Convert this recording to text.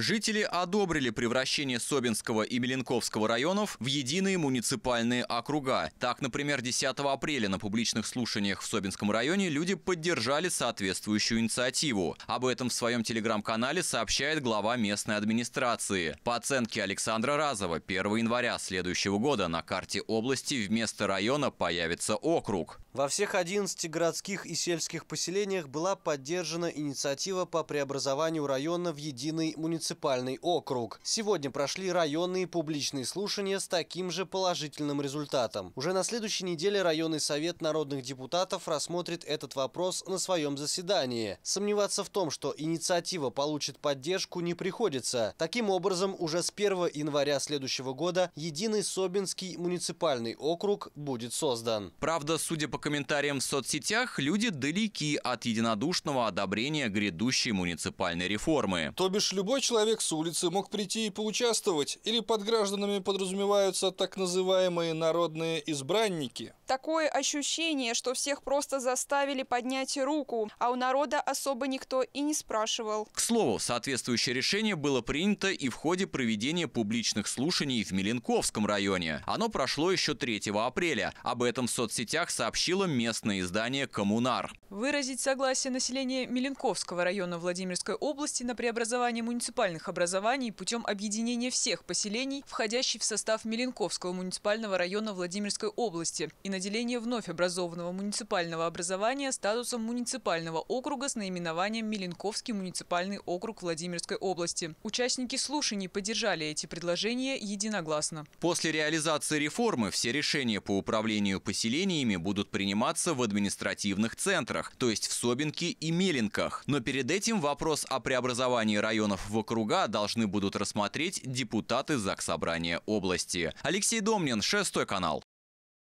Жители одобрили превращение Собинского и Меленковского районов в единые муниципальные округа. Так, например, 10 апреля на публичных слушаниях в Собинском районе люди поддержали соответствующую инициативу. Об этом в своем телеграм-канале сообщает глава местной администрации. По оценке Александра Разова, 1 января следующего года на карте области вместо района появится округ. Во всех 11 городских и сельских поселениях была поддержана инициатива по преобразованию района в единый муниципальный муниципальный округ. Сегодня прошли районные публичные слушания с таким же положительным результатом. Уже на следующей неделе районный совет народных депутатов рассмотрит этот вопрос на своем заседании. Сомневаться в том, что инициатива получит поддержку, не приходится. Таким образом, уже с 1 января следующего года единый Собинский муниципальный округ будет создан. Правда, судя по комментариям в соцсетях, люди далеки от единодушного одобрения грядущей муниципальной реформы. То бишь любой человек человек с улицы мог прийти и поучаствовать, или под гражданами подразумеваются так называемые народные избранники – Такое ощущение, что всех просто заставили поднять руку, а у народа особо никто и не спрашивал. К слову, соответствующее решение было принято и в ходе проведения публичных слушаний в Меленковском районе. Оно прошло еще 3 апреля. Об этом в соцсетях сообщило местное издание «Коммунар». Выразить согласие населения Меленковского района Владимирской области на преобразование муниципальных образований путем объединения всех поселений, входящих в состав Меленковского муниципального района Владимирской области и на отделение вновь образованного муниципального образования статусом муниципального округа с наименованием Миленковский муниципальный округ Владимирской области. Участники слушаний поддержали эти предложения единогласно. После реализации реформы все решения по управлению поселениями будут приниматься в административных центрах, то есть в Собинке и Меленках. Но перед этим вопрос о преобразовании районов в округа должны будут рассмотреть депутаты Заксобрания области. Алексей Домнин, 6 канал.